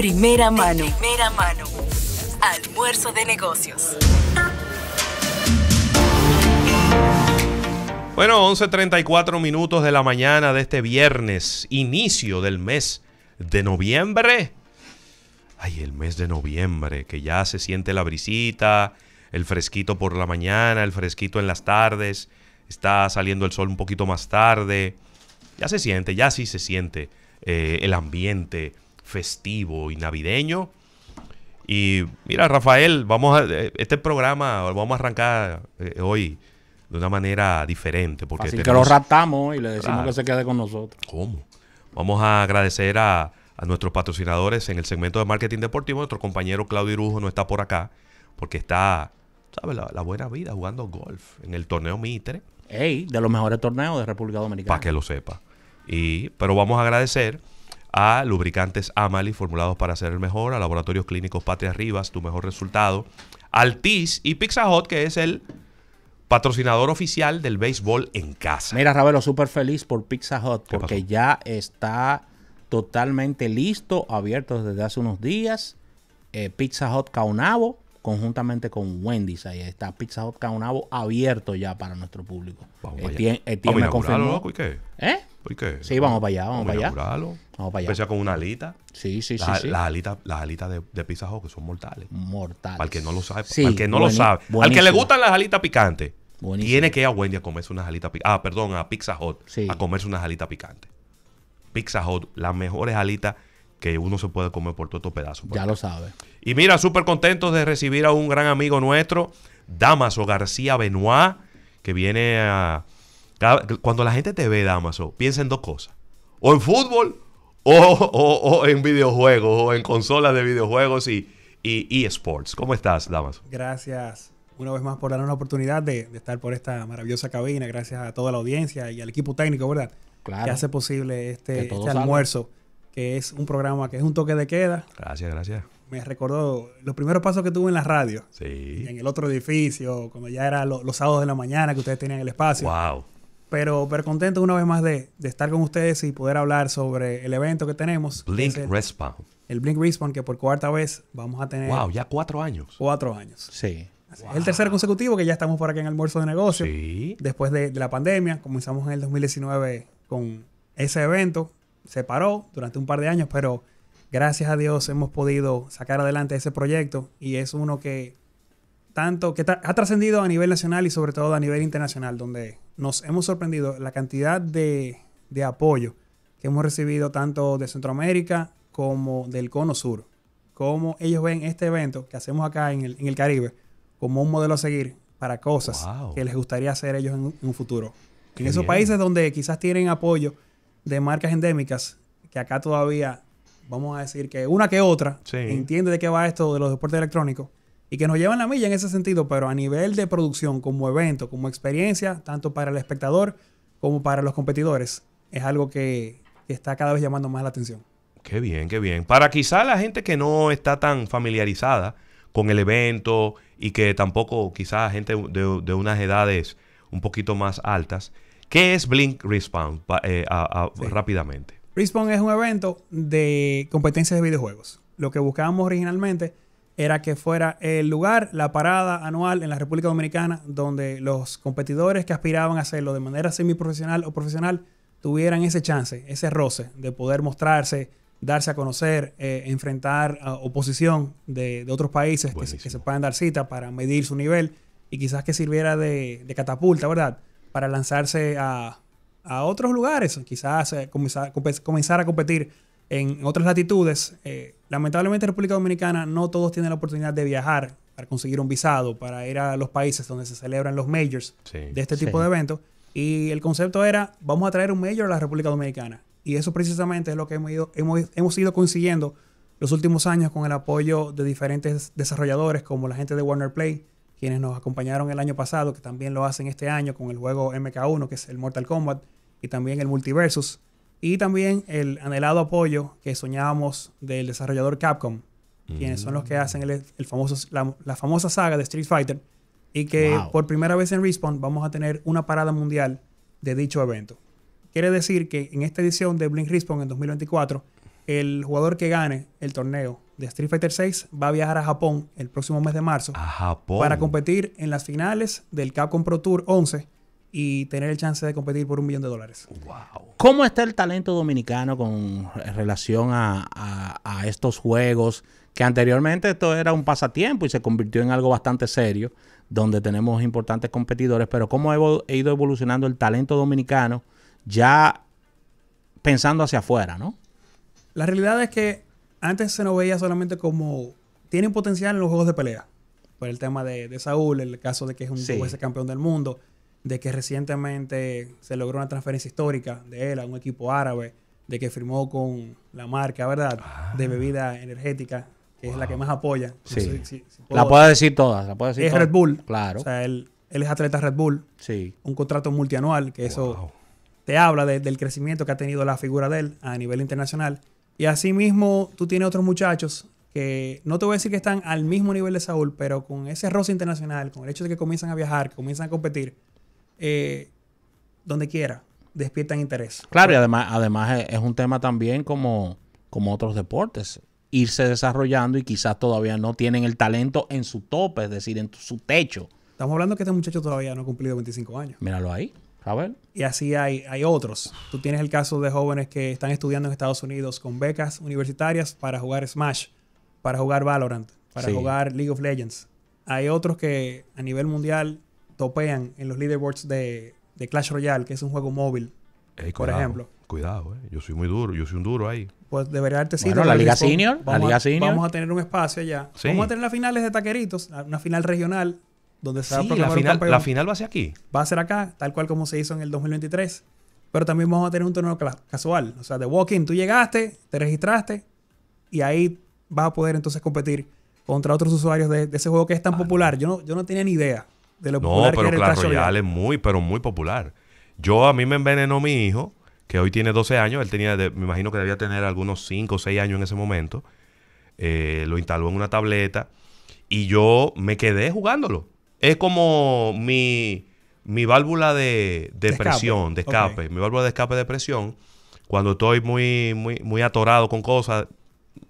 Primera mano. primera mano. Almuerzo de negocios. Bueno, 11.34 minutos de la mañana de este viernes, inicio del mes de noviembre. Ay, el mes de noviembre, que ya se siente la brisita, el fresquito por la mañana, el fresquito en las tardes, está saliendo el sol un poquito más tarde. Ya se siente, ya sí se siente eh, el ambiente festivo y navideño. Y mira, Rafael, vamos a, eh, este programa vamos a arrancar eh, hoy de una manera diferente. Porque Así que lo ratamos y le decimos que se quede con nosotros. ¿Cómo? Vamos a agradecer a, nuestros patrocinadores en el segmento de marketing deportivo. Nuestro compañero Claudio Irujo no está por acá porque está, ¿sabes? La, buena vida jugando golf en el torneo Mitre. Ey, de los mejores torneos de República Dominicana. Para que lo sepa. Y, pero vamos a agradecer a lubricantes Amali formulados para hacer el mejor, a laboratorios clínicos Patria Rivas, tu mejor resultado, Altis y Pizza Hot que es el patrocinador oficial del béisbol en casa. Mira, Ravelo, súper feliz por Pizza Hot porque ya está totalmente listo, abierto desde hace unos días. Eh, Pizza Hut Caunabo conjuntamente con Wendy's. Ahí está Pizza Hot Caunabo abierto ya para nuestro público. Vamos allá. qué? ¿Eh? qué? Sí, vamos, para allá, vamos, para allá. Vamos para allá. Especial con una alita. Sí, sí, sí, Las alitas, de, Pizza Hot que son mortales. Mortales. Para que no lo sabe, que no lo sabe. Al que le gustan las alitas picantes, tiene que ir a Wendy a comerse unas alitas picantes. Ah, perdón, a Pizza Hot, a comerse unas alitas picantes. Pizza Hot, las mejores alitas que uno se puede comer por todos estos pedazos. Ya lo sabe. Y mira, súper contentos de recibir a un gran amigo nuestro, Damaso García Benoit, que viene a... Cuando la gente te ve, Damaso, piensa en dos cosas. O en fútbol, o, en videojuegos, o en consolas de videojuegos y, y eSports. ¿Cómo estás, Damaso? Gracias una vez más por darnos la oportunidad de, estar por esta maravillosa cabina. Gracias a toda la audiencia y al equipo técnico, ¿verdad? Claro. Que hace posible este, este almuerzo, que es un programa que es un toque de queda. Gracias, gracias me recordó los primeros pasos que tuve en la radio. Sí. En el otro edificio, cuando ya era los sábados de la mañana que ustedes tenían el espacio. Wow. Pero, pero contento una vez más de, estar con ustedes y poder hablar sobre el evento que tenemos. Blink el, Respawn. El Blink Respawn, que por cuarta vez vamos a tener. Wow, ya cuatro años. Cuatro años. Sí. Es el tercer consecutivo que ya estamos por aquí en Almuerzo de Negocio. Sí. Después de, de la pandemia, comenzamos en el 2019 con ese evento. Se paró durante un par de años, pero gracias a Dios hemos podido sacar adelante ese proyecto y es uno que tanto que ha trascendido a nivel nacional y sobre todo a nivel internacional, donde nos hemos sorprendido la cantidad de, apoyo que hemos recibido tanto de Centroamérica como del Cono Sur. Cómo ellos ven este evento que hacemos acá en el, Caribe como un modelo a seguir para cosas que les gustaría hacer ellos en, un futuro. en esos países donde quizás tienen apoyo de marcas endémicas que acá todavía vamos a decir que una que otra, entiende de qué va esto de los deportes electrónicos y que nos llevan la milla en ese sentido, pero a nivel de producción, como evento, como experiencia, tanto para el espectador como para los competidores, es algo que, está cada vez llamando más la atención. Qué bien, qué bien. Para quizá la gente que no está tan familiarizada con el evento y que tampoco quizá gente de, unas edades un poquito más altas, ¿qué es Blink Respawn? Eh, rápidamente. Respawn es un evento de competencias de videojuegos. Lo que buscábamos originalmente era que fuera el lugar, la parada anual en la República Dominicana, donde los competidores que aspiraban a hacerlo de manera semiprofesional o profesional tuvieran ese chance, ese roce de poder mostrarse, darse a conocer, eh, enfrentar a oposición de, otros países que se, puedan dar cita para medir su nivel y quizás que sirviera de, de catapulta, ¿verdad? Para lanzarse a, a otros lugares, quizás eh, comenzar, a competir en otras latitudes. Eh, lamentablemente en República Dominicana no todos tienen la oportunidad de viajar para conseguir un visado, para ir a los países donde se celebran los majors de este tipo de eventos. Y el concepto era, vamos a traer un major a la República Dominicana. Y eso precisamente es lo que hemos ido, hemos, hemos ido consiguiendo los últimos años con el apoyo de diferentes desarrolladores como la gente de Warner Play, quienes nos acompañaron el año pasado, que también lo hacen este año con el juego MK1, que es el Mortal Kombat, y también el Multiversus, y también el anhelado apoyo que soñábamos del desarrollador Capcom, quienes son los que mm. hacen el, famoso, la, famosa saga de Street Fighter, y que por primera vez en Respawn vamos a tener una parada mundial de dicho evento. Quiere decir que en esta edición de Blink Respawn en 2024 el jugador que gane el torneo de Street Fighter VI va a viajar a Japón el próximo mes de marzo. Para competir en las finales del Capcom Pro Tour 11 y tener el chance de competir por un millón de dólares. Wow. ¿Cómo está el talento dominicano con relación a, a, estos juegos? Que anteriormente esto era un pasatiempo y se convirtió en algo bastante serio, donde tenemos importantes competidores, pero ¿cómo ha ido evolucionando el talento dominicano ya pensando hacia afuera, no? La realidad es que antes se nos veía solamente como Tiene un potencial en los juegos de pelea. Por el tema de, Saúl, el caso de que es un juez campeón del mundo, de que recientemente se logró una transferencia histórica de él a un equipo árabe, de que firmó con la marca, ¿verdad?, ah. de bebida energética, que es la que más apoya. La puedo decir todas, la puedo decir Es Red Bull. Claro. O sea, él, es atleta Red Bull. Sí. Un contrato multianual, que eso te habla del crecimiento que ha tenido la figura de él a nivel internacional. Y asimismo, tú tienes otros muchachos que no te voy a decir que están al mismo nivel de Saúl, pero con ese roce internacional, con el hecho de que comienzan a viajar, que comienzan a competir, eh, donde quiera, despiertan interés. Claro, y además, además es un tema también como, como otros deportes irse desarrollando y quizás todavía no tienen el talento en su tope, es decir, en su techo. Estamos hablando que este muchacho todavía no ha cumplido 25 años. Míralo ahí. Y así hay, hay otros. Tú tienes el caso de jóvenes que están estudiando en Estados Unidos con becas universitarias para jugar Smash, para jugar Valorant, para jugar League of Legends. Hay otros que a nivel mundial topean en los leaderboards de, de Clash Royale, que es un juego móvil, por ejemplo. Cuidado, eh. yo soy muy duro, yo soy un duro ahí. Pues debería darte sido. la Liga Senior, vamos a, tener un espacio allá. Vamos a tener las finales de taqueritos, una final regional donde la final, La final va a ser aquí. Va a ser acá, tal cual como se hizo en el 2023. Pero también vamos a tener un torneo casual. O sea, de Walking, tú llegaste, te registraste y ahí vas a poder entonces competir contra otros usuarios de, ese juego que es tan ah, popular. Yo no, yo no tenía ni idea de lo no, pero que era Royale. es muy, pero muy popular. Yo, a mí me envenenó mi hijo, que hoy tiene 12 años. Él tenía, me imagino que debía tener algunos 5 o 6 años en ese momento. Eh, lo instaló en una tableta y yo me quedé jugándolo es como mi, mi válvula de, presión, de escape. Mi válvula de escape de presión. Cuando estoy muy, muy, atorado con cosas,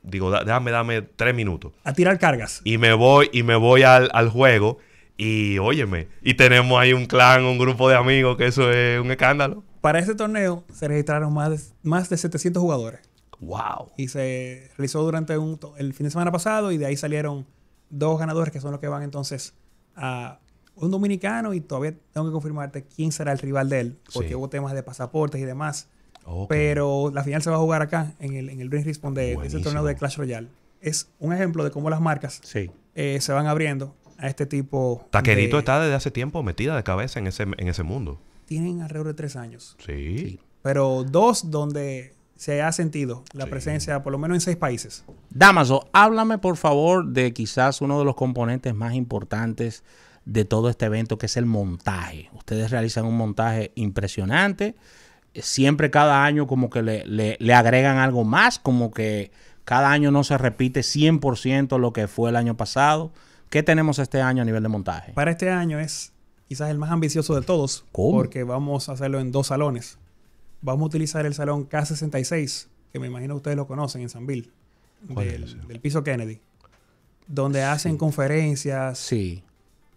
digo, déjame, dame tres minutos. A tirar cargas. Y me voy, y me voy al, juego. Y óyeme, y tenemos ahí un clan, un grupo de amigos, que eso es un escándalo. Para ese torneo se registraron más de, más de 700 jugadores. ¡Wow! Y se realizó durante un, el fin de semana pasado y de ahí salieron dos ganadores que son los que van entonces un dominicano y todavía tengo que confirmarte quién será el rival de él, porque hubo temas de pasaportes y demás. Pero la final se va a jugar acá, en el, en el Ring Respond de, ese torneo de Clash Royale. Es un ejemplo de cómo las marcas eh, se van abriendo a este tipo. Taquerito está desde hace tiempo metida de cabeza en ese, en ese mundo. Tienen alrededor de tres años. sí. Pero dos donde se ha sentido la presencia, por lo menos en seis países. Damaso, háblame por favor de quizás uno de los componentes más importantes de todo este evento, que es el montaje. Ustedes realizan un montaje impresionante. Siempre cada año como que le, agregan algo más, como que cada año no se repite 100% lo que fue el año pasado. ¿Qué tenemos este año a nivel de montaje? Para este año es quizás el más ambicioso de todos, porque vamos a hacerlo en dos salones vamos a utilizar el salón K66, que me imagino ustedes lo conocen en San Bill, del, piso Kennedy, donde hacen conferencias. Sí.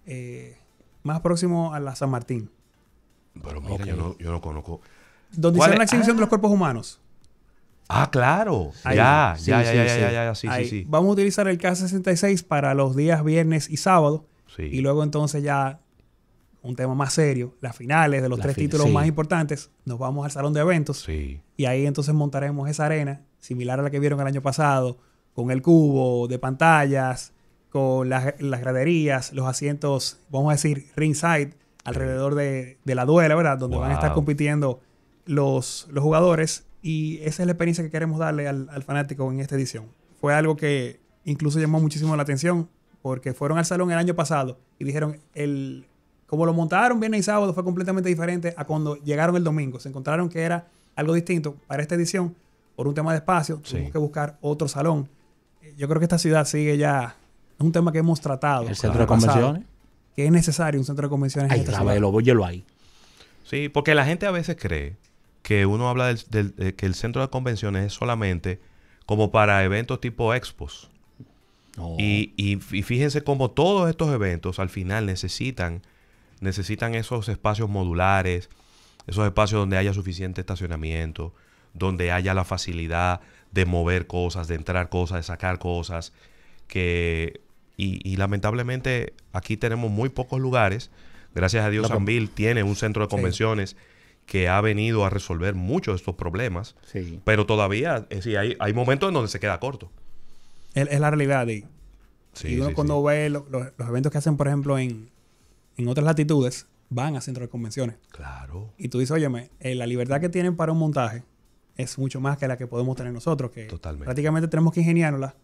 Eh, más próximo a la San Martín. Pero yo, no, yo no conozco. Donde hicieron la exhibición de los ah. cuerpos humanos. Ah, claro. Ahí. Ya, ya, ya, ya, ya, ya, sí, sí, sí, Vamos a utilizar el K66 para los días viernes y sábado. Y luego entonces ya un tema más serio, las finales de los tres títulos más importantes, nos vamos al salón de eventos y ahí entonces montaremos esa arena similar a la que vieron el año pasado, con el cubo de pantallas, con las, graderías, los asientos, vamos a decir, ringside, alrededor de, de la duela, ¿verdad? Donde van a estar compitiendo los, los jugadores y esa es la experiencia que queremos darle al, al fanático en esta edición. Fue algo que incluso llamó muchísimo la atención porque fueron al salón el año pasado y dijeron, el, como lo montaron viernes y sábado fue completamente diferente a cuando llegaron el domingo. Se encontraron que era algo distinto para esta edición. Por un tema de espacio, tuvimos que buscar otro salón. Yo creo que esta ciudad sigue ya... Es un tema que hemos tratado. El centro de convenciones. que es necesario un centro de convenciones. Ahí a lo ahí. Sí, porque la gente a veces cree que uno habla del, eh, que el centro de convenciones es solamente como para eventos tipo expos. Y, y, fíjense cómo todos estos eventos al final necesitan necesitan esos espacios modulares, esos espacios donde haya suficiente estacionamiento, donde haya la facilidad de mover cosas, de entrar cosas, de sacar cosas, que y, lamentablemente aquí tenemos muy pocos lugares. Gracias a Dios, San tiene un centro de convenciones que ha venido a resolver muchos de estos problemas, pero todavía, eh, hay, momentos en donde se queda corto. Es, la realidad. Y, uno cuando ve los eventos que hacen, por ejemplo, en, en otras latitudes van a centros de convenciones. Claro. Y tú dices, óyeme, eh, la libertad que tienen para un montaje es mucho más que la que podemos tener nosotros, que Totalmente. prácticamente tenemos que ingeniárnosla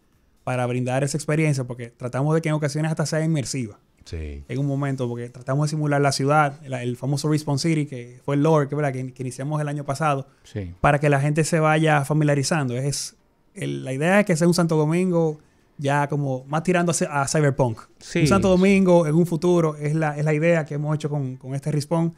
para brindar esa experiencia, porque tratamos de que en ocasiones hasta sea inmersiva. Sí. En un momento, porque tratamos de simular la ciudad, el, famoso Response City, que fue el Lord, que, que, iniciamos el año pasado, para que la gente se vaya familiarizando. Es, la idea es que sea un Santo Domingo ya como más tirando a, cyberpunk. Sí. Santo Domingo, en un futuro, es la, es la idea que hemos hecho con, con este respawn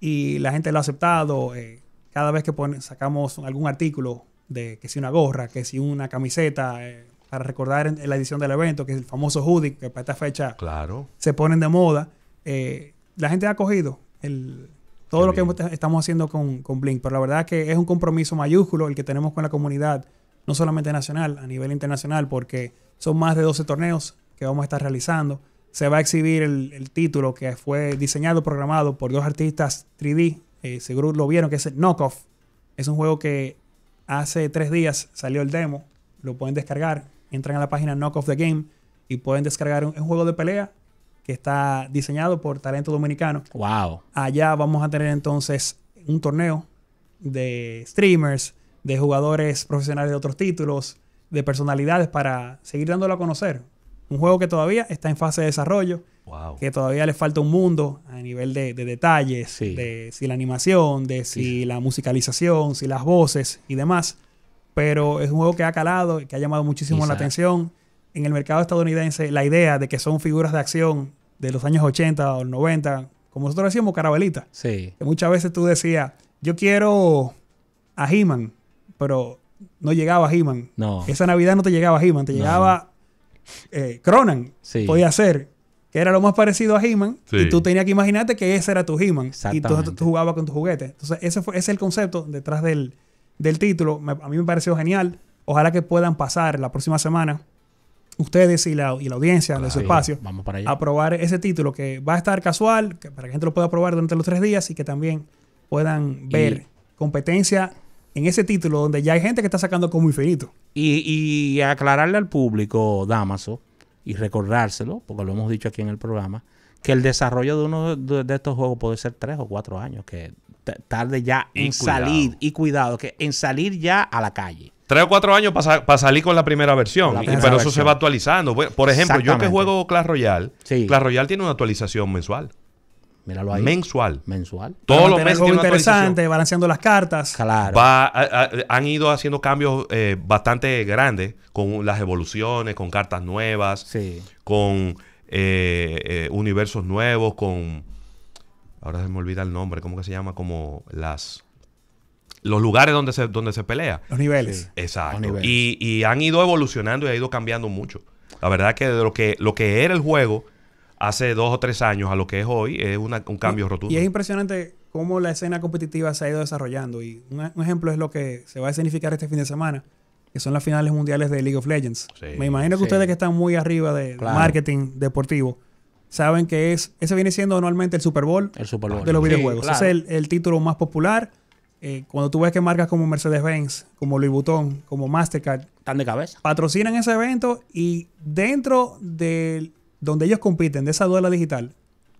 y la gente lo ha aceptado. Eh, cada vez que sacamos algún artículo de que si una gorra, que si una camiseta, eh, para recordar en, la edición del evento, que es el famoso hoodie, que para esta fecha claro. se ponen de moda, eh, la gente ha cogido el, todo lo que estamos haciendo con, con Blink. Pero la verdad que es un compromiso mayúsculo el que tenemos con la comunidad, no solamente nacional, a nivel internacional, porque son más de 12 torneos que vamos a estar realizando. Se va a exhibir el, título que fue diseñado, programado por dos artistas 3D. Eh, seguro lo vieron, que es Knockoff. Es un juego que hace tres días salió el demo. Lo pueden descargar. Entran a la página Knockoff the Game y pueden descargar un, un juego de pelea que está diseñado por talento dominicano. Wow. Allá vamos a tener entonces un torneo de streamers, de jugadores profesionales de otros títulos, de personalidades para seguir dándolo a conocer. Un juego que todavía está en fase de desarrollo, que todavía le falta un mundo a nivel de, detalles, de si la animación, de si la musicalización, si las voces y demás. Pero es un juego que ha calado, que ha llamado muchísimo la atención. En el mercado estadounidense, la idea de que son figuras de acción de los años 80 o 90, como nosotros decíamos, carabelita. Que muchas veces tú decías, yo quiero a He-Man, pero no llegaba He-Man. No. Esa Navidad no te llegaba He-Man, te llegaba eh, Cronan. Sí. Podía ser. Que era lo más parecido a He-Man. Y tú tenías que imaginarte que ese era tu He-Man. Y tú, jugabas con tus juguetes. Entonces, ese, fue, ese es el concepto detrás del, del título. a mí me pareció genial. Ojalá que puedan pasar la próxima semana ustedes y la, y la audiencia de su espacio vamos para a probar ese título que va a estar casual, que para que la gente lo pueda probar durante los tres días y que también puedan ver competencia en ese título donde ya hay gente que está sacando como infinito. Y, y aclararle al público, Damaso, y recordárselo, porque lo hemos dicho aquí en el programa, que el desarrollo de uno de, estos juegos puede ser tres o cuatro años, que tarde ya en salir, y cuidado, que en salir ya a la calle. Tres o cuatro años para salir con la primera versión, pero eso se va actualizando. Por ejemplo, yo que juego Clash Royale, Clash Royale tiene una actualización mensual ahí. Mensual. Mensual. Todos los meses. interesante, balanceando las cartas. Claro. han ido haciendo cambios eh, bastante grandes con las evoluciones, con cartas nuevas, con eh, eh, universos nuevos, con. Ahora se me olvida el nombre, ¿cómo que se llama? Como las. Los lugares donde se, donde se pelea. Los niveles. Exacto. Y, han ido evolucionando y ha ido cambiando mucho. La verdad que de lo que, lo que era el juego hace dos o tres años a lo que es hoy, es un cambio rotundo. Y es impresionante cómo la escena competitiva se ha ido desarrollando. Y un, ejemplo es lo que se va a significar este fin de semana, que son las finales mundiales de League of Legends. Me imagino que ustedes que están muy arriba de marketing deportivo, saben que es ese viene siendo anualmente el Super Bowl, de los videojuegos. es el, título más popular. Eh, cuando tú ves que marcas como Mercedes-Benz, como Louis Vuitton, como Mastercard... Están de cabeza. Patrocinan ese evento y dentro del donde ellos compiten de esa duela digital,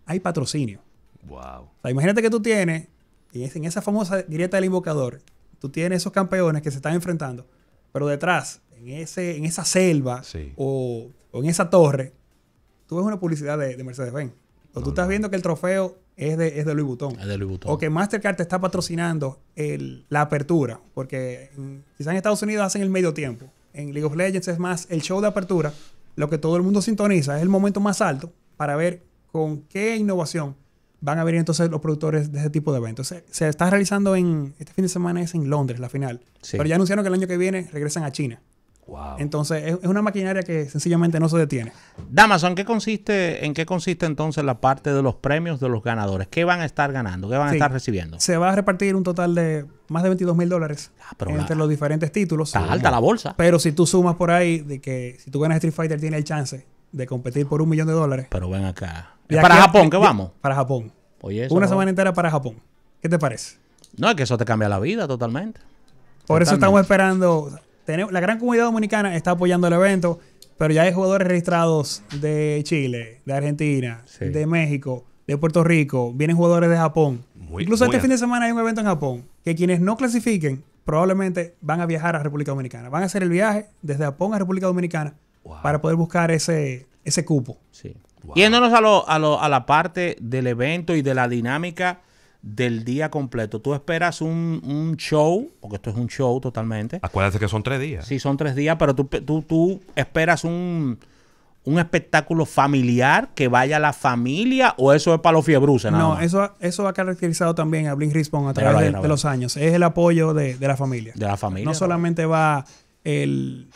hay patrocinio. Wow. imagínate que tú tienes, y en esa famosa directa del invocador, tú tienes esos campeones que se están enfrentando, pero detrás, en, ese, en esa selva o, en esa torre, tú ves una publicidad de, Mercedes-Benz. O tú estás viendo que el trofeo es de, es de Louis Vuitton. O que Mastercard te está patrocinando la apertura. Porque quizás en Estados Unidos hacen el medio tiempo. En League of Legends es más el show de apertura lo que todo el mundo sintoniza, es el momento más alto para ver con qué innovación van a venir entonces los productores de este tipo de eventos. Se, está realizando en, este fin de semana es en Londres la final, pero ya anunciaron que el año que viene regresan a China. Entonces, es, una maquinaria que sencillamente no se detiene. Damason, ¿qué consiste, ¿en qué consiste entonces la parte de los premios de los ganadores? ¿Qué van a estar ganando? ¿Qué van a estar recibiendo? Se va a repartir un total de más de 22 mil dólares ah, entre los diferentes títulos. Está alta la bolsa. Pero si tú sumas por ahí de que si tú ganas Street Fighter, tienes el chance de competir por un millón de dólares. Pero ven acá. ¿Y para Japón que vamos? Para Japón. Oye, Una semana entera para Japón. ¿Qué te parece? No, es que eso te cambia la vida totalmente. Por eso estamos esperando la gran comunidad dominicana está apoyando el evento, pero ya hay jugadores registrados de Chile, de Argentina, de México, de Puerto Rico, vienen jugadores de Japón. Incluso este fin de semana hay un evento en Japón que quienes no clasifiquen probablemente van a viajar a República Dominicana. Van a hacer el viaje desde Japón a República Dominicana para poder buscar ese, ese cupo. Yéndonos a, a, lo, a la parte del evento y de la dinámica del día completo. Tú esperas un, show, porque esto es un show totalmente. Acuérdate que son tres días. Sí, son tres días, pero tú, tú, tú esperas un, un, espectáculo familiar que vaya a la familia o eso es para los no, Eso, eso ha caracterizado también a Blink 182 a través de, los años. Es el apoyo de, la familia. De la familia. No solamente va el,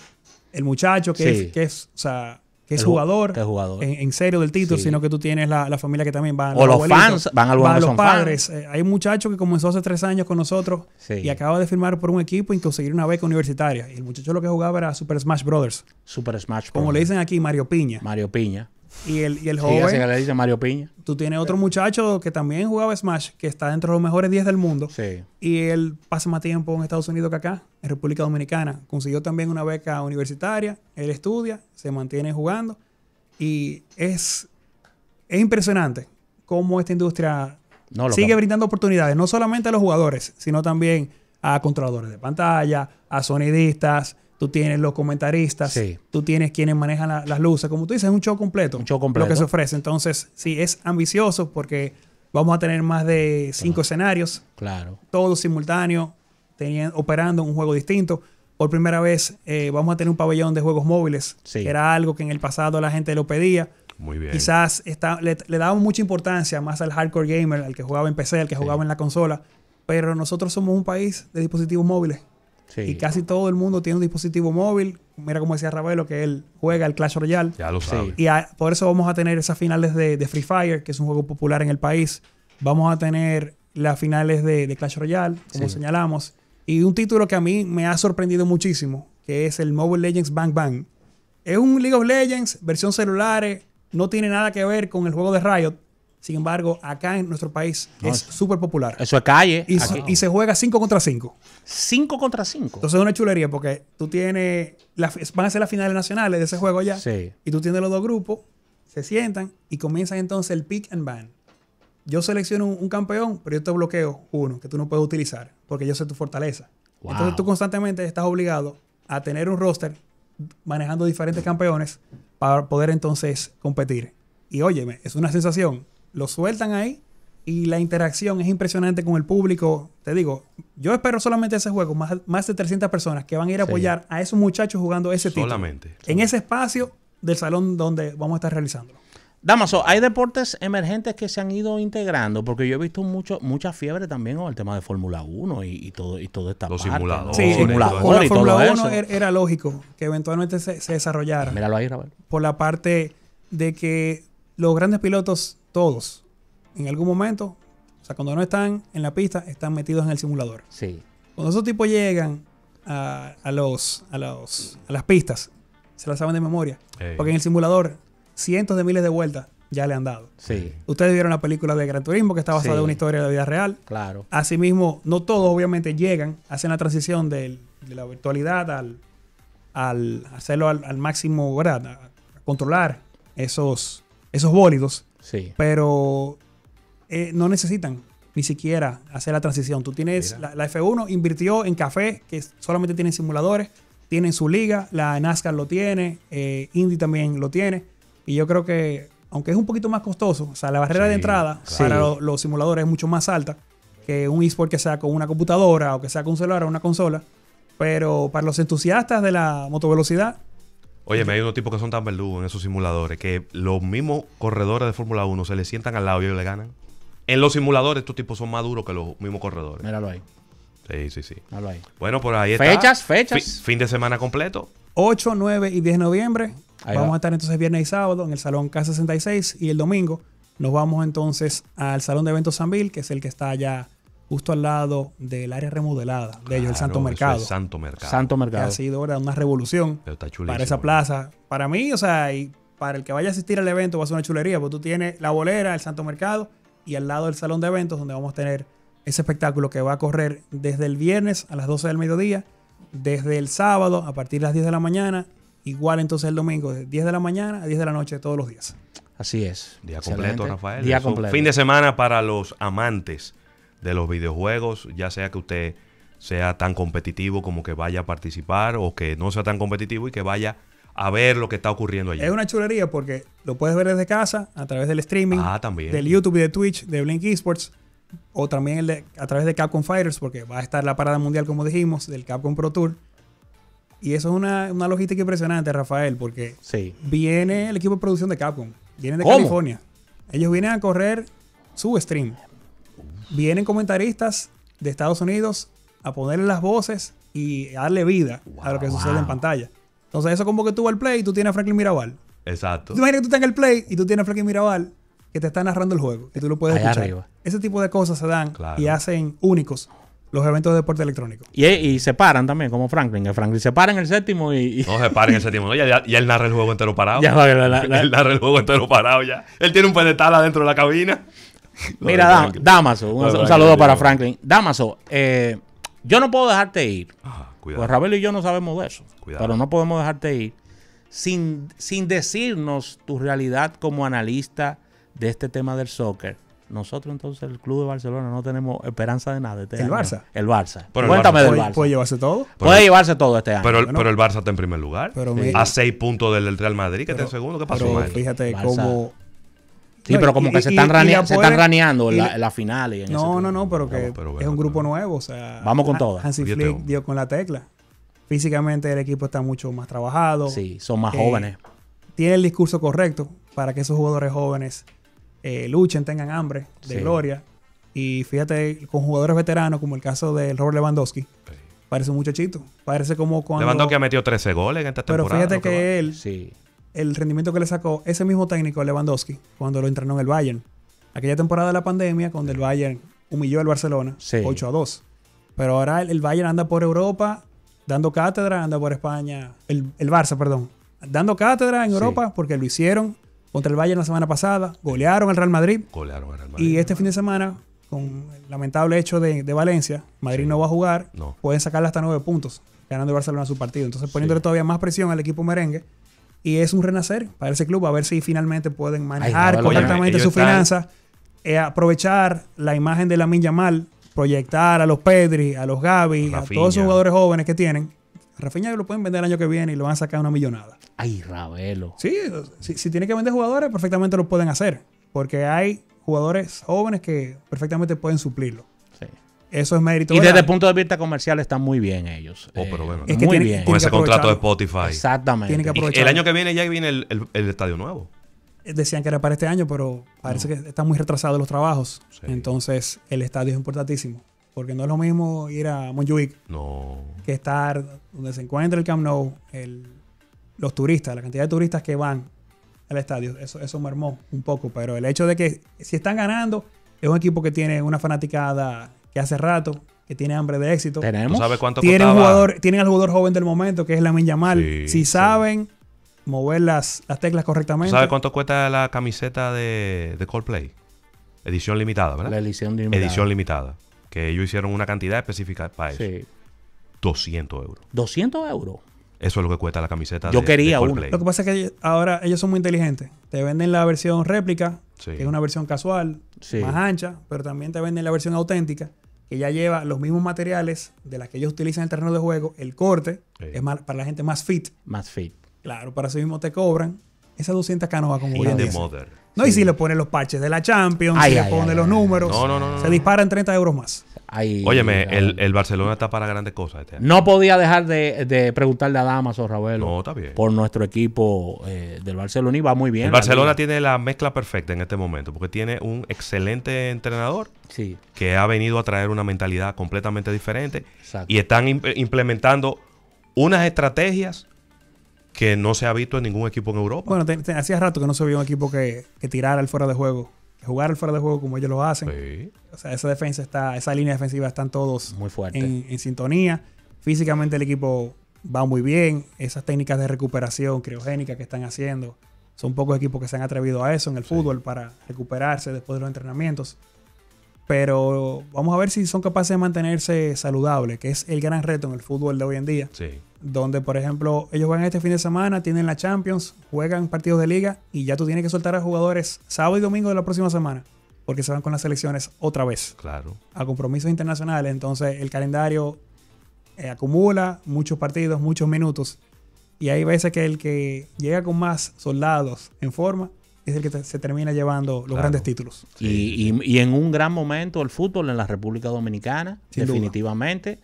muchacho que, es, que es, o sea, que es jugador, En, serio del título, sino que tú tienes la, familia que también va. los, fans van al a los padres. Eh, hay un muchacho que comenzó hace tres años con nosotros y acaba de firmar por un equipo y conseguir una beca universitaria. Y el muchacho lo que jugaba era Super Smash Brothers. Super Smash Brothers. Como le dicen aquí, Mario Piña. Mario Piña. Y el, y el joven. Mario Piña. Tú tienes otro muchacho que también jugaba Smash, que está dentro de los mejores 10 del mundo. Sí. Y él pasa más tiempo en Estados Unidos que acá, en República Dominicana. Consiguió también una beca universitaria. Él estudia, se mantiene jugando. Y es, es impresionante cómo esta industria sigue brindando oportunidades, no solamente a los jugadores, sino también a controladores de pantalla, a sonidistas tú tienes los comentaristas, sí. tú tienes quienes manejan las luces. Como tú dices, es un show completo. Un show completo. Lo que se ofrece. Entonces, sí, es ambicioso porque vamos a tener más de cinco escenarios. Claro. Todos simultáneos, operando un juego distinto. Por primera vez eh, vamos a tener un pabellón de juegos móviles, sí. era algo que en el pasado la gente lo pedía. Muy bien. Quizás está, le, daba mucha importancia más al hardcore gamer, al que jugaba en PC, al que jugaba en la consola. Pero nosotros somos un país de dispositivos móviles. Y casi todo el mundo tiene un dispositivo móvil. Mira como decía Ravelo que él juega el Clash Royale. Ya lo Y por eso vamos a tener esas finales de, Free Fire, que es un juego popular en el país. Vamos a tener las finales de, Clash Royale, como señalamos. Y un título que a mí me ha sorprendido muchísimo, que es el Mobile Legends Bang Bang. Es un League of Legends, versión celulares, no tiene nada que ver con el juego de Riot, sin embargo, acá en nuestro país es súper popular. Eso es calle. Y, se juega 5 contra 5. 5 contra 5. Entonces es una chulería porque tú tienes. van a ser las finales nacionales de ese juego ya. Sí. Y tú tienes los dos grupos, se sientan y comienzan entonces el pick and ban. Yo selecciono un, campeón, pero yo te bloqueo uno que tú no puedes utilizar porque yo sé tu fortaleza. Entonces tú constantemente estás obligado a tener un roster manejando diferentes campeones para poder entonces competir. Y óyeme, es una sensación lo sueltan ahí y la interacción es impresionante con el público. Te digo, yo espero solamente ese juego, más, más de 300 personas que van a ir a apoyar a esos muchachos jugando ese tipo Solamente. En ese espacio del salón donde vamos a estar realizándolo. Damaso, hay deportes emergentes que se han ido integrando, porque yo he visto mucho, mucha fiebre también con el tema de Fórmula 1 y, todo y todo esta Los parte. Simuladores, sí, simuladores la Fórmula 1 era, lógico que eventualmente se, desarrollara. Míralo ahí, Por la parte de que los grandes pilotos todos, en algún momento, o sea, cuando no están en la pista, están metidos en el simulador. Sí. Cuando esos tipos llegan a, los, a, las pistas, se las saben de memoria. Porque en el simulador, cientos de miles de vueltas ya le han dado. Sí. Ustedes vieron la película de Gran Turismo que está basada en una historia de la vida real. Claro. Asimismo, no todos obviamente llegan, hacen la transición de la virtualidad al, al hacerlo al, máximo, controlar esos, esos bólidos. Pero eh, no necesitan ni siquiera hacer la transición. Tú tienes, la, F1 invirtió en café, que solamente tienen simuladores, tienen su liga, la NASCAR lo tiene, eh, Indy también lo tiene, y yo creo que, aunque es un poquito más costoso, o sea, la barrera de entrada para los, los simuladores es mucho más alta que un eSport que sea con una computadora o que sea con un celular o una consola, pero para los entusiastas de la motovelocidad, Oye, me hay unos tipos que son tan verdugos en esos simuladores que los mismos corredores de Fórmula 1 se le sientan al lado y ellos le ganan. En los simuladores estos tipos son más duros que los mismos corredores. Míralo ahí. Sí, sí, sí. Míralo ahí. Bueno, por ahí está. Fechas, fechas. fin de semana completo. 8, 9 y 10 de noviembre. vamos a estar entonces viernes y sábado en el Salón K66 y el domingo nos vamos entonces al Salón de Eventos Bill, que es el que está allá justo al lado del área remodelada de ellos, el Santo Mercado. Santo Mercado. ha sido ahora una revolución para esa plaza. Para mí, o sea, y para el que vaya a asistir al evento va a ser una chulería, porque tú tienes la bolera, el Santo Mercado y al lado del salón de eventos donde vamos a tener ese espectáculo que va a correr desde el viernes a las 12 del mediodía, desde el sábado a partir de las 10 de la mañana, igual entonces el domingo de 10 de la mañana a 10 de la noche todos los días. Así es. Día completo, Rafael. Día completo. Fin de semana para los amantes de los videojuegos, ya sea que usted sea tan competitivo como que vaya a participar o que no sea tan competitivo y que vaya a ver lo que está ocurriendo allí. Es una chulería porque lo puedes ver desde casa a través del streaming, ah, también. del YouTube y de Twitch, de Blink Esports o también el a través de Capcom Fighters porque va a estar la parada mundial como dijimos del Capcom Pro Tour. Y eso es una, logística impresionante, Rafael, porque viene el equipo de producción de Capcom, viene de California. Ellos vienen a correr su stream vienen comentaristas de Estados Unidos a ponerle las voces y darle vida a lo que sucede en pantalla. Entonces, eso como que tú vas al play y tú tienes a Franklin Mirabal. Exacto. Imagina que tú estás en el play y tú tienes a Franklin Mirabal que te está narrando el juego y tú lo puedes escuchar. Ese tipo de cosas se dan y hacen únicos los eventos de deporte electrónico. Y, eh, y, se paran también, como Franklin. Franklin se para en el séptimo y. No, se para en el séptimo. No, ya, él narra el juego entero parado. Ya, Él narra el juego entero parado ya. Él tiene un pedestal adentro de la cabina. Mira, Damaso, un, saludo para Franklin. Damaso, eh, yo no puedo dejarte ir. Ah, Pues y yo no sabemos de eso. Cuidado. Pero no podemos dejarte ir sin, sin decirnos tu realidad como analista de este tema del soccer. Nosotros entonces, el Club de Barcelona, no tenemos esperanza de nada. Este ¿El Barça? El Barça. Cuéntame del ¿Puede llevarse todo? Puede llevarse todo este año. Pero, el Barça está en primer lugar. A seis puntos del Real Madrid, que está en segundo. ¿Qué pasó? fíjate cómo Sí, pero como que se, están raneando la, final. Y en no, no, no, pero que es un grupo nuevo. vamos con todo. Hansi Flick dio con la tecla. Físicamente el equipo está mucho más trabajado. Sí, son más eh, jóvenes. Tiene el discurso correcto para que esos jugadores jóvenes eh, luchen, tengan hambre de gloria. Y fíjate, con jugadores veteranos, como el caso de Robert Lewandowski, parece un muchachito. Parece como cuando. Lewandowski ha metido 13 goles en esta temporada. Pero fíjate que, que él. Sí el rendimiento que le sacó ese mismo técnico Lewandowski cuando lo entrenó en el Bayern. Aquella temporada de la pandemia, cuando el Bayern humilló al Barcelona 8 a 2. Pero ahora el, Bayern anda por Europa dando cátedra, anda por España, el, Barça, perdón, dando cátedra en Europa porque lo hicieron contra el Bayern la semana pasada, golearon al Real Madrid. Madrid. Y este fin de semana, con el lamentable hecho de, Valencia, Madrid no va a jugar, pueden sacarle hasta 9 puntos, ganando el Barcelona su partido. Entonces poniéndole todavía más presión al equipo merengue y es un renacer para ese club, a ver si finalmente pueden manejar correctamente sus finanzas, eh, aprovechar la imagen de la mal proyectar a los Pedri, a los Gabi, a todos esos jugadores jóvenes que tienen. Rafinha lo pueden vender el año que viene y lo van a sacar una millonada. Ay, Ravelo. Sí, si, si que vender jugadores, perfectamente lo pueden hacer. Porque hay jugadores jóvenes que perfectamente pueden suplirlo. Eso es mérito. Y desde el punto de vista comercial están muy bien ellos. Oh, eh, muy bien. Con ese contrato de Spotify. Exactamente. el año que viene ya viene el, estadio nuevo. Eh, decían que era para este año, pero parece que están muy retrasados los trabajos. Entonces, el estadio es importantísimo. Porque no es lo mismo ir a Monjuic que estar donde se encuentra el Camp Nou, el, los turistas, la cantidad de turistas que van al estadio. Eso, eso mermó un poco. Pero el hecho de que si están ganando, es un equipo que tiene una fanaticada hace rato, que tiene hambre de éxito. Tenemos. cuánto tienen, jugador, tienen al jugador joven del momento, que es la Yamal. mal. si saben mover las, teclas correctamente. ¿Sabes cuánto cuesta la camiseta de, de Coldplay? Edición limitada, ¿verdad? La edición limitada. Edición limitada. Que ellos hicieron una cantidad específica para eso. Sí. 200 euros. ¿200 euros? Eso es lo que cuesta la camiseta. Yo quería Lo que pasa es que ahora ellos son muy inteligentes. Te venden la versión réplica, que es una versión casual, más ancha, pero también te venden la versión auténtica que ya lleva los mismos materiales de las que ellos utilizan en el terreno de juego, el corte es para la gente más fit. Más fit. Claro, para sí mismo te cobran esas 200 canoas como bien de No, y si le ponen los parches de la Champions, si le ponen los números, no, se disparan 30 euros más. Óyeme, el, Barcelona está para grandes cosas. Este no podía dejar de, preguntarle a Damas o Raúl por nuestro equipo eh, del Barcelona y va muy bien. El Barcelona tiene la mezcla perfecta en este momento porque tiene un excelente entrenador sí. que ha venido a traer una mentalidad completamente diferente y están implementando unas estrategias que no se ha visto en ningún equipo en Europa. Bueno, hacía rato que no se vio un equipo que, que tirara el fuera de juego jugar al fuera de juego como ellos lo hacen. O sea, esa defensa está, esa línea defensiva están todos En, sintonía. Físicamente el equipo va muy bien. Esas técnicas de recuperación criogénica que están haciendo. Son pocos equipos que se han atrevido a eso en el fútbol para recuperarse después de los entrenamientos pero vamos a ver si son capaces de mantenerse saludables, que es el gran reto en el fútbol de hoy en día. Donde, por ejemplo, ellos juegan este fin de semana, tienen la Champions, juegan partidos de liga y ya tú tienes que soltar a jugadores sábado y domingo de la próxima semana, porque se van con las selecciones otra vez. Claro. A compromisos internacionales. Entonces, el calendario eh, acumula muchos partidos, muchos minutos. Y hay veces que el que llega con más soldados en forma es el que se termina llevando los grandes títulos. Y, en un gran momento el fútbol en la República Dominicana, definitivamente.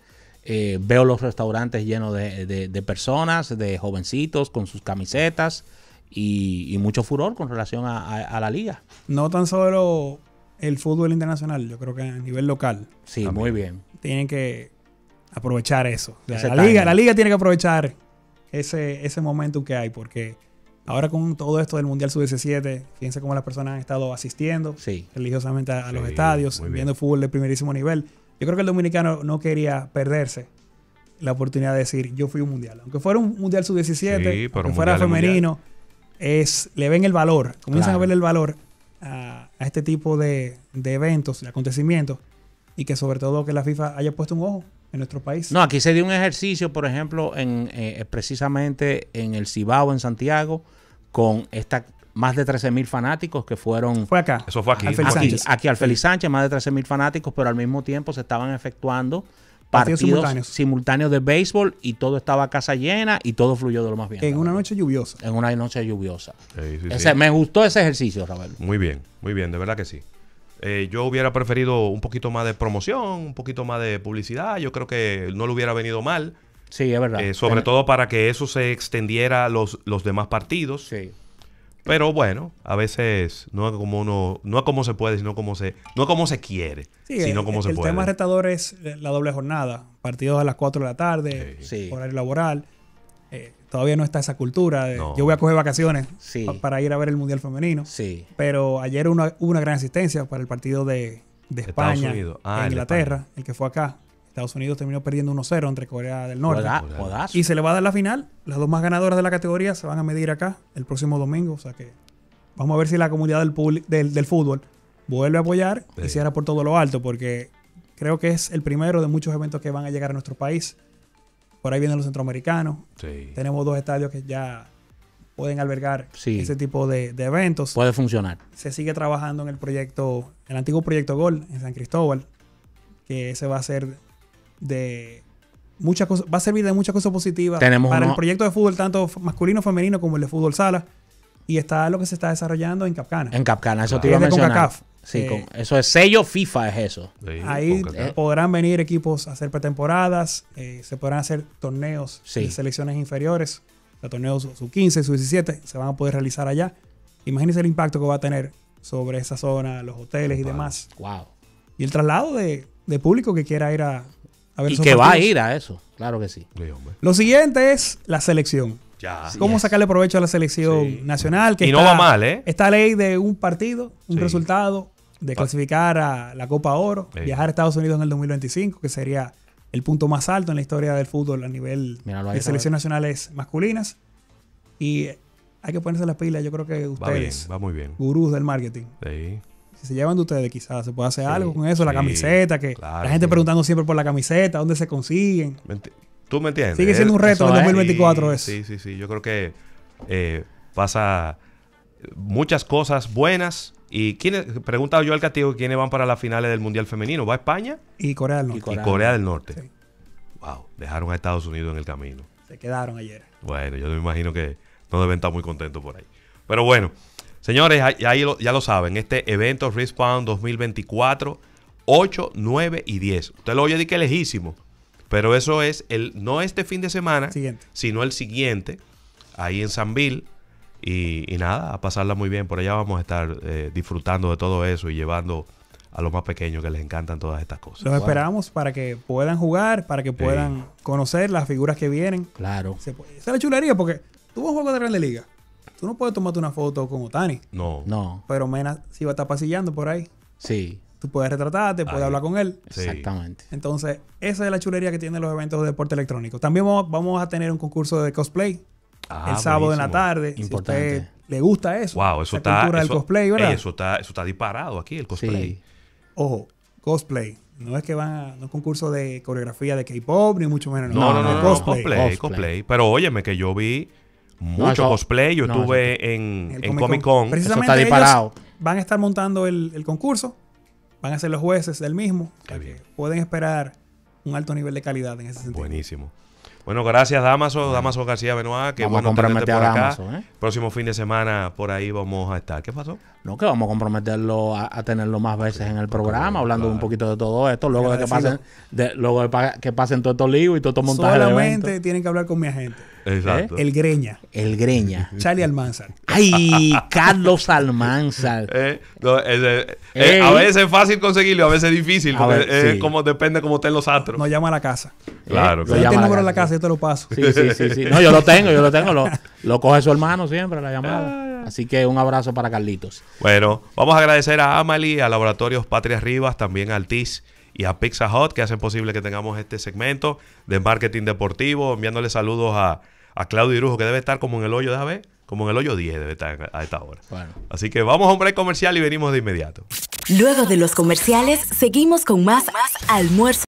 Eh, veo los restaurantes llenos de, personas, de jovencitos con sus camisetas y, mucho furor con relación a, la liga. No tan solo el fútbol internacional, yo creo que a nivel local. Sí, muy bien. Tienen que aprovechar eso. la, liga, la liga tiene que aprovechar ese, ese momento que hay, porque Ahora con todo esto del Mundial Sub-17, fíjense cómo las personas han estado asistiendo religiosamente a, los estadios, viendo fútbol de primerísimo nivel. Yo creo que el dominicano no quería perderse la oportunidad de decir, yo fui un mundial. Aunque fuera un mundial sub-17, aunque fuera femenino, es, le ven el valor, comienzan a ver el valor a, este tipo de, eventos, de acontecimientos, y que sobre todo que la FIFA haya puesto un ojo en nuestro país. No, aquí se dio un ejercicio, por ejemplo, en, eh, eh, precisamente en el Cibao, en Santiago, con esta más de 13.000 mil fanáticos que fueron... Fue acá. Eso fue aquí. Al aquí, al Sánchez, más de 13.000 mil fanáticos, pero al mismo tiempo se estaban efectuando partidos, simultáneos. de béisbol y todo estaba a casa llena y todo fluyó de lo más bien. En una noche lluviosa. En una noche lluviosa. Me gustó ese ejercicio, Raúl. Muy bien, muy bien, de verdad que sí. Eh, yo hubiera preferido un poquito más de promoción, un poquito más de publicidad. Yo creo que no le hubiera venido mal. Sí, es verdad. Eh, sobre todo para que eso se extendiera a los, demás partidos. Sí. Pero bueno, a veces no es como uno, no es como se puede, sino como se, no es como se quiere, sino eh, como se puede. El tema retador es la doble jornada, partidos a las 4 de la tarde, horario laboral todavía no está esa cultura. De, Yo voy a coger vacaciones para ir a ver el Mundial Femenino. Sí. Pero ayer hubo una, gran asistencia para el partido de, ah, España Inglaterra, el que fue acá. Estados Unidos terminó perdiendo 1-0 entre Corea del Norte. Y se le va a dar la final. Las dos más ganadoras de la categoría se van a medir acá el próximo domingo. O sea que vamos a ver si la comunidad del, del, fútbol vuelve a apoyar y y cierra por todo lo alto, porque creo que es el primero de muchos eventos que van a llegar a nuestro país por ahí vienen los centroamericanos. Tenemos dos estadios que ya pueden albergar ese tipo de, eventos. Puede funcionar. Se sigue trabajando en el proyecto, el antiguo proyecto Gol en San Cristóbal, que ese va a ser de muchas cosas, va a servir de muchas cosas positivas para el proyecto de fútbol, tanto masculino, femenino como el de fútbol sala. Y está lo que se está desarrollando en Capcana. En Capcana, eso tiene te iba a mencionar. Sí, eh, eso es sello FIFA, es eso. ahí eh, podrán venir equipos a hacer pretemporadas, eh, se podrán hacer torneos de selecciones inferiores, los torneos sub-15, sub-17, se van a poder realizar allá. Imagínense el impacto que va a tener sobre esa zona, los hoteles y demás. Wow. Y el traslado de, público que quiera ir a, ver Y que va a ir a eso, claro que sí. Lo siguiente es la selección. ¿Cómo sacarle provecho a la selección nacional? Que y no va mal, ¿eh? Esta ley de un partido, un resultado, de clasificar a la Copa Oro, viajar a Estados Unidos en el 2025, que sería el punto más alto en la historia del fútbol a nivel de selecciones nacionales masculinas. Y hay que ponerse las pilas, yo creo que ustedes, muy bien. gurús del marketing. Si se llevan de ustedes, quizás se puede hacer algo con eso, la camiseta, que la gente preguntando siempre por la camiseta, dónde se consiguen. Tú me entiendes. Sigue siendo un reto en 2024 Sí, sí, sí. Yo creo que eh, pasa muchas cosas buenas ¿Y quiénes, preguntaba yo al castigo, quiénes van para las finales del Mundial Femenino? ¿Va España? Y Corea del Norte. Y Corea, del Norte. Wow, dejaron a Estados Unidos en el camino. Se quedaron ayer. Bueno, yo me imagino que no deben estar muy contentos por ahí. Pero bueno, señores, ahí ya lo saben, este evento Respawn 2024, 8, 9 y 10. Usted lo oye de que lejísimo, pero eso es el no este fin de semana, sino el siguiente, ahí en San Bill. Y, nada, a pasarla muy bien. Por allá vamos a estar eh, disfrutando de todo eso y llevando a los más pequeños que les encantan todas estas cosas. Los esperamos para que puedan jugar, para que puedan conocer las figuras que vienen. Claro. esa es la chulería porque tú vas a jugar de Grande Liga. Tú no puedes tomarte una foto con Otani. No. No. Pero Mena sí va a estar pasillando por ahí. Sí. Tú puedes retratarte, puedes hablar con él. Exactamente. Entonces, esa es la chulería que tienen los eventos de deporte electrónico. También vamos a tener un concurso de cosplay Ah, el sábado en la tarde. Si usted le gusta eso. eso está. está, disparado aquí, el cosplay. Ojo, cosplay. No es que van a no concurso de coreografía de K-pop, ni mucho menos. No, no, no, cosplay. Pero óyeme, que yo vi mucho cosplay. Yo estuve en, Comic Con. Precisamente disparado. van a estar montando el, el, concurso. Van a ser los jueces del mismo. Pueden esperar un alto nivel de calidad en ese sentido. Buenísimo. Bueno, gracias Damaso, Damaso García Benoit, que vamos bueno a comprometer por ¿eh? Próximo fin de semana por ahí vamos a estar. ¿Qué pasó? No, que vamos a comprometerlo a, tenerlo más veces en el programa, hablando un poquito de todo esto, luego de que pasen, de, luego de que pasen todos estos líos y todo estos montajes. Solamente tienen que hablar con mi agente. El Greña. El Greña. Charlie Almanzar. ¡Ay! Carlos Almanzar. Eh, eh, eh, a veces es fácil conseguirlo, a veces es difícil. Porque como, depende cómo estén los astros. Nos llama a la casa. Claro, claro. el número la casa, yo te lo paso. Sí, sí, sí. sí. No, yo lo tengo, yo lo tengo. Lo, coge su hermano siempre, la llamada. Ah, Así que un abrazo para Carlitos. Bueno, vamos a agradecer a Amalie, a Laboratorios Patria Rivas, también a TIS y a Pizza Hot que hacen posible que tengamos este segmento de marketing deportivo, enviándole saludos a a Claudio Irujo, que debe estar como en el hoyo, déjame ver, como en el hoyo 10 debe estar a esta hora. Así que vamos a un comercial y venimos de inmediato. Luego de los comerciales, seguimos con más, más almuerzo.